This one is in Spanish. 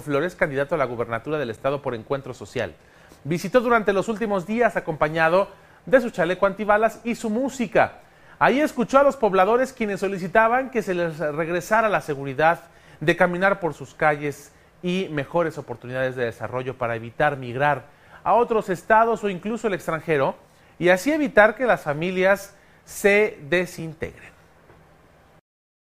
Flores, candidato a la gubernatura del Estado por Encuentro Social. Visitó durante los últimos días acompañado de su chaleco antibalas y su música. Ahí escuchó a los pobladores quienes solicitaban que se les regresara la seguridad de caminar por sus calles y mejores oportunidades de desarrollo para evitar migrar a otros estados o incluso el extranjero y así evitar que las familias se desintegren.